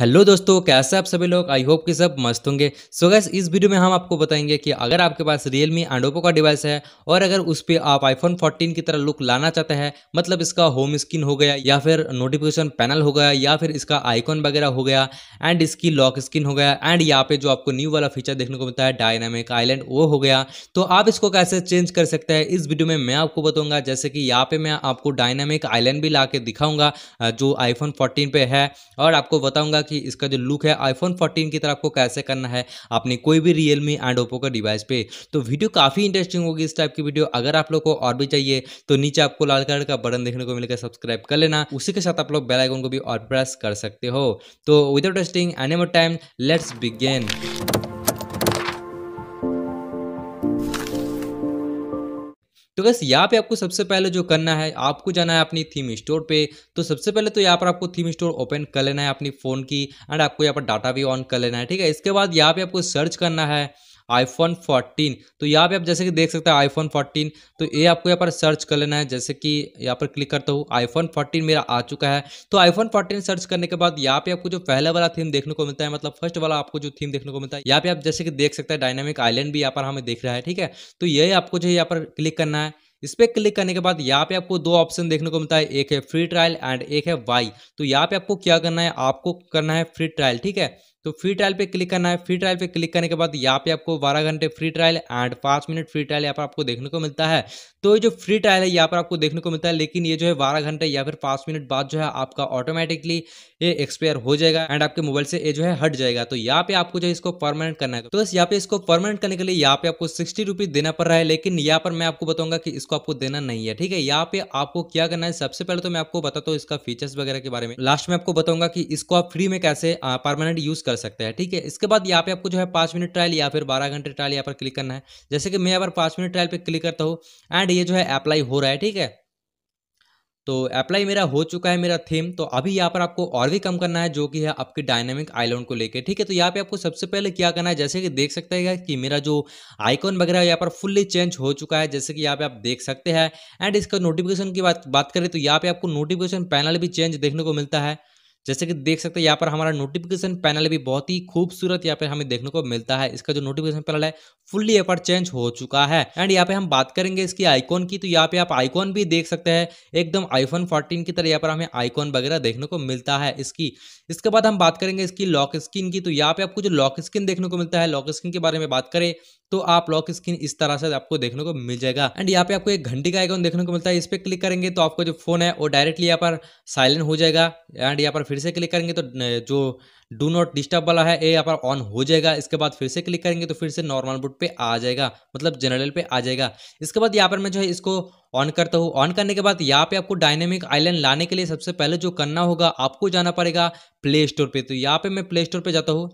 hello दोस्तों कैसे आप सभी लोग आई होप कि सब मस्त होंगे सो so गैस इस वीडियो में हम आपको बताएंगे कि अगर आपके पास रियल मी एंड का डिवाइस है और अगर उस पर आप आईफोन 14 की तरह लुक लाना चाहते हैं मतलब इसका होम स्क्रीन हो गया या फिर नोटिफिकेशन पैनल हो गया या फिर इसका आइकॉन वगैरह हो गया एंड इसकी लॉक स्क्रीन हो गया एंड यहाँ पे जो आपको न्यू वाला फीचर देखने को मिलता है डायनामिक आइलैंड वो हो गया तो आप इसको कैसे चेंज कर सकते हैं इस वीडियो में मैं आपको बताऊँगा जैसे कि यहाँ पे मैं आपको डायनामिक आइलैंड भी ला दिखाऊँगा जो आईफोन फोर्टीन पे है और आपको बताऊँगा कि इसका जो लुक है आईफोन 14 की तरह आपको कैसे करना है आपने कोई भी रियल मी एंड ओप्पो का डिवाइस पे तो वीडियो काफ़ी इंटरेस्टिंग होगी इस टाइप की वीडियो अगर आप लोग को और भी चाहिए तो नीचे आपको लाल कलर का बटन देखने को मिलेगा सब्सक्राइब कर लेना उसी के साथ आप लोग बेलाइकोन को भी और प्रेस कर सकते हो तो without wasting any more time let's begin तो बस यहाँ पे आपको सबसे पहले जो करना है आपको जाना है अपनी थीम स्टोर पे तो सबसे पहले तो यहाँ पर आपको थीम स्टोर ओपन कर लेना है अपनी फ़ोन की एंड आपको यहाँ पर डाटा भी ऑन कर लेना है ठीक है इसके बाद यहाँ पे आपको सर्च करना है आईफोन 14 तो यहाँ पे आप जैसे कि देख सकते हैं आईफोन 14 तो ये आपको यहाँ पर सर्च कर लेना है जैसे कि यहाँ पर क्लिक करता हूँ आईफोन 14 मेरा आ चुका है तो आईफोन 14 सर्च करने के बाद यहाँ पे आपको जो पहला वाला थीम देखने को मिलता है मतलब फर्स्ट वाला आपको जो थीम देखने को मिलता है यहाँ पे आप जैसे कि देख सकते हैं डायनामिक आईलैंड भी यहाँ पर हमें देख रहा है ठीक है तो ये आपको जो है यहाँ पर क्लिक करना है इस पर क्लिक करने के बाद यहाँ पे आपको दो ऑप्शन देखने को मिलता है एक है फ्री ट्रायल एंड एक है वाई तो यहाँ पे आपको क्या करना है आपको करना है फ्री ट्रायल ठीक है तो फ्री ट्रायल पे क्लिक करना है फ्री ट्रायल पे क्लिक करने के बाद यहाँ पे आपको 12 घंटे free trial and 5 minute free trial यहाँ पर आपको देखने को मिलता है तो ये जो फ्री ट्रायल है यहाँ पर आपको देखने को मिलता है लेकिन ये जो है बारह घंटे या फिर 5 मिनट बाद जो है आपका ऑटोमेटिकली ये एक्सपायर हो जाएगा एंड आपके मोबाइल से ये जो है हट जाएगा तो यहाँ पे आपको जो है इसको परमानेंट करना है तो बस यहाँ पे इसको परमानेंट करने के लिए यहाँ पे आपको सिक्सटी रुपीज देना पड़ रहा है लेकिन यहाँ पर मैं आपको बताऊंगा कि इसको आपको देना नहीं है ठीक है यहाँ पे आपको क्या करना है सबसे पहले तो मैं आपको बताता हूँ इसका फीचर्स वगैरह के बारे में लास्ट में आपको बताऊंगा कि इसको आप फ्री में कैसे परमानेंट यूज कर सकते हैं ठीक है इसके बाद यहाँ पे आपको जो है पाँच मिनट ट्रायल या फिर बारह घंटे ट्रायल यहाँ पर क्लिक करना है जैसे कि मैं यहाँ पर पाँच मिनट ट्रायल पर क्लिक करता हूँ एंड ये जो है अप्लाई हो रहा है ठीक है तो अप्लाई मेरा हो चुका है मेरा थीम तो अभी यहाँ पर आपको और भी कम करना है जो कि है आपके डायनेमिक आइलैंड को लेके ठीक है तो यहाँ पे आपको सबसे पहले क्या करना है जैसे कि देख सकते हैं कि मेरा जो आइकॉन वगैरह यहाँ पर फुल्ली चेंज हो चुका है जैसे कि यहाँ पे आप देख सकते हैं एंड इसका नोटिफिकेशन की बात बात करें तो यहाँ पे आपको नोटिफिकेशन पैनल भी चेंज देखने को मिलता है जैसे कि देख सकते हैं यहाँ पर हमारा नोटिफिकेशन पैनल भी बहुत ही खूबसूरत यहाँ पे हमें देखने को मिलता है इसका जो नोटिफिकेशन पैनल है फुल्ली यहाँ पर चेंज हो चुका है एंड यहाँ पे हम बात करेंगे इसकी आइकॉन की तो यहाँ पे आप आइकॉन भी देख सकते हैं एकदम आईफोन फोर्टीन की तरह यहाँ पर हमें आइकॉन वगैरह देखने को मिलता है इसकी इसके बाद हम बात करेंगे इसकी लॉक स्किन की तो यहाँ पे आपको जो लॉक स्क्रीन देखने को मिलता है लॉक स्क्रीन के बारे में बात करें तो आप लॉक स्क्रीन इस तरह से आपको देखने को मिल जाएगा एंड यहाँ पे आपको एक घंटी का आइकॉन देखने को मिलता है इस पर क्लिक करेंगे तो आपका जो फोन है वो डायरेक्टली यहाँ पर साइलेंट हो जाएगा एंड यहाँ पर फिर से क्लिक करेंगे तो जो डू नॉट डिस्टर्ब वाला है ये यहाँ पर ऑन हो जाएगा इसके बाद फिर से क्लिक करेंगे तो फिर से नॉर्मल बुट पे आ जाएगा मतलब जनरल पे आ जाएगा इसके बाद यहाँ पर मैं जो है इसको ऑन करता हूँ ऑन करने के बाद यहाँ पे आपको डायनेमिक आइलैंड लाने के लिए सबसे पहले जो करना होगा आपको जाना पड़ेगा प्ले स्टोर पे तो यहाँ पे मैं प्ले स्टोर पे जाता हूँ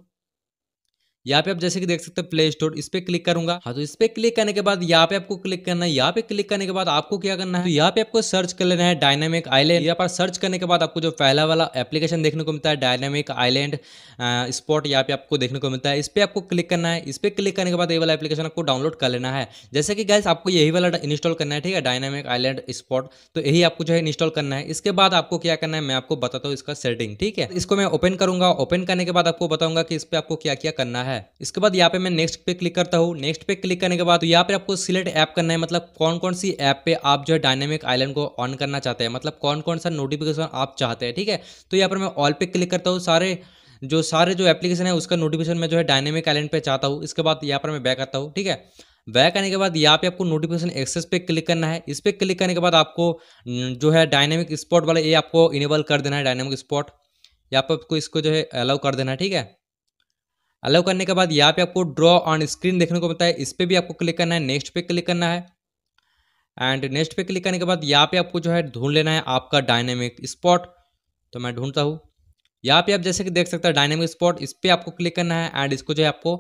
यहाँ पे आप जैसे कि देख सकते हैं प्ले स्टोर इस पे क्लिक करूंगा हाँ तो इस पे क्लिक करने के बाद यहाँ पे आपको क्लिक करना है यहाँ पे क्लिक करने के बाद आपको क्या करना है तो यहाँ पे आपको सर्च कर लेना है डायनेमिक आईलैंड यहाँ पर सर्च करने के बाद आपको जो पहला वाला एप्लीकेशन देखने को मिलता है डायनेमिक आईलैंड स्पॉट यहाँ पे आपको देखने को मिलता है इस पर आपको क्लिक करना है इस पर क्लिक करने के बाद ये वाला एप्लीकेशन आपको डाउनलोड कर लेना है जैसे कि गैस आपको यही वाला इंस्टॉल करना है ठीक है डायनेमिक आईलैंड स्पॉट तो यही आपको जो है इंस्टॉल करना है इसके बाद आपको क्या करना है मैं आपको बताता हूँ इसका सेटिंग ठीक है इसको मैं ओपन करूंगा ओपन करने के बाद आपको बताऊंगा कि इस पर आपको क्या क्या करना है है इसके बाद यहाँ पे मैं नेक्स्ट पे क्लिक करता हूँ नेक्स्ट पे क्लिक करने के बाद यहाँ पे आपको सिलेक्ट ऐप करना है मतलब कौन कौन सी ऐप पे आप जो है डायनेमिक आइलैंड को ऑन करना चाहते हैं मतलब कौन कौन सा नोटिफिकेशन आप चाहते हैं ठीक है तो यहाँ पर मैं ऑल पे क्लिक करता हूँ सारे जो सारे जो एप्लीकेशन है उसका नोटिफिकेशन मैं जो है डायनेमिक आइलैंड पर चाहता हूँ इसके बाद यहाँ पर मैं बैक आता हूँ ठीक है बैक आने के बाद यहाँ पे आपको नोटिफिकेशन एक्सेस पे क्लिक करना है इस पर क्लिक करने के बाद आपको जो है डायनेमिक स्पॉट वाला ये आपको इनेबल कर देना है डायनेमिक स्पॉट यहाँ पर आपको इसको जो है अलाउ कर देना है ठीक है अलाउ करने के बाद यहाँ पे आपको ड्रॉ ऑन स्क्रीन देखने को मिलता है इस पर भी आपको क्लिक करना है नेक्स्ट पे क्लिक करना है एंड नेक्स्ट पे क्लिक करने के बाद यहाँ पे आपको जो है ढूंढ लेना है आपका डायनेमिक स्पॉट तो मैं ढूंढता हूँ यहाँ पे आप जैसे कि देख सकते हैं डायनेमिक स्पॉट इस पर आपको क्लिक करना है एंड इसको जो है आपको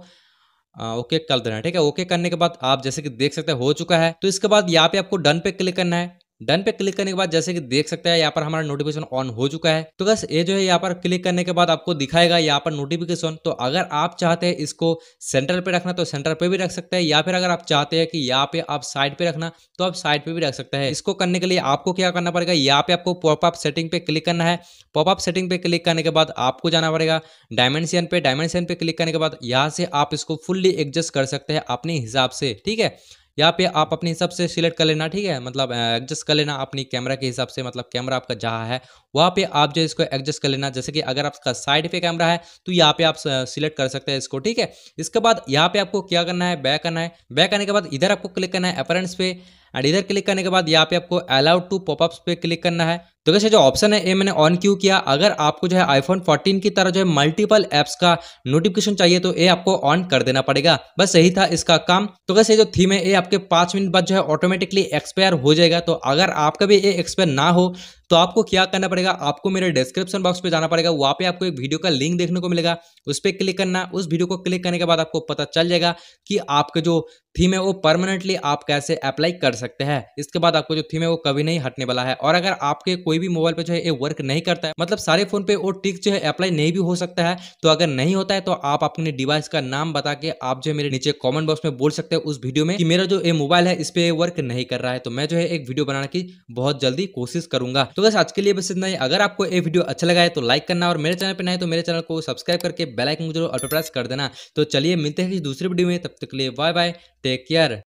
ओके कर देना है ठीक है ओके करने के बाद आप जैसे कि देख सकते हैं हो चुका है तो इसके बाद यहाँ पे आपको डन पे क्लिक करना है डन पे क्लिक करने के बाद जैसे कि देख सकते हैं यहाँ पर हमारा नोटिफिकेशन ऑन हो चुका है तो बस ये जो है यहाँ पर क्लिक करने के बाद आपको दिखाएगा यहाँ पर नोटिफिकेशन तो अगर आप चाहते हैं इसको सेंटर पे रखना तो सेंटर पे भी रख सकते हैं या फिर अगर आप चाहते हैं कि यहाँ पे आप साइड पे रखना तो आप साइड पे भी रख सकते हैं इसको करने के लिए आपको क्या करना पड़ेगा यहाँ पे आपको पॉपअप सेटिंग पे क्लिक करना है पॉपअप सेटिंग पे क्लिक करने के बाद आपको जाना पड़ेगा डायमेंशन पे डायमेंशन पे क्लिक करने के बाद यहाँ से आप इसको फुल्ली एडजस्ट कर सकते हैं अपने हिसाब से ठीक है यहाँ पे आप अपने हिसाब से सिलेक्ट कर लेना ठीक है मतलब एडजस्ट कर लेना अपनी कैमरा के हिसाब से मतलब कैमरा आपका जहाँ है वहाँ पे आप जो इसको एडजस्ट कर लेना जैसे कि अगर आपका साइड पे कैमरा है तो यहाँ पे आप सिलेक्ट कर सकते हैं इसको ठीक है इसके बाद यहाँ पे आपको क्या करना है बैक करना है बैक आने के बाद इधर आपको क्लिक करना है अपरेंट्स पे एंड इधर क्लिक करने के बाद यहाँ पे आपको अलाउड टू पॉपअप पे क्लिक करना है तो कैसे जो ऑप्शन है ये मैंने ऑन क्यों किया अगर आपको जो है आईफोन 14 की तरह जो है मल्टीपल एप्स का नोटिफिकेशन चाहिए तो ये आपको ऑन कर देना पड़ेगा बस यही था इसका काम तो कैसे जो थीम है ये आपके पांच मिनट बाद जो है ऑटोमेटिकली एक्सपायर हो जाएगा तो अगर आपका भी ये एक्सपायर ना हो तो आपको क्या करना पड़ेगा आपको मेरे डिस्क्रिप्शन बॉक्स पे जाना पड़ेगा वहाँ पे आपको एक वीडियो का लिंक देखने को मिलेगा उस पर क्लिक करना उस वीडियो को क्लिक करने के बाद आपको पता चल जाएगा कि आपके जो थीम है वो परमानेंटली आप कैसे अप्लाई कर सकते हैं इसके बाद आपको जो थीम है वो कभी नहीं हटने वाला है और अगर आपके कोई भी मोबाइल पे जो है ये वर्क नहीं करता है मतलब सारे फोन पे वो टिक जो है अप्लाई नहीं भी हो सकता है तो अगर नहीं होता है तो आप अपने डिवाइस का नाम बता के आप जो है मेरे नीचे कॉमेंट बॉक्स में बोल सकते हैं उस वीडियो में कि मेरा जो ये मोबाइल है इस पर वर्क नहीं कर रहा है तो मैं जो है एक वीडियो बनाने की बहुत जल्दी कोशिश करूंगा तो बस आज के लिए बस इतना ही अगर आपको ये वीडियो अच्छा लगा है तो लाइक करना और मेरे चैनल पर नए तो मेरे चैनल को सब्सक्राइब करके बेलाइकन जरूर ऑटोप्रेस कर देना तो चलिए मिलते हैं किसी दूसरे वीडियो में तब तक के लिए बाय बाय टेक केयर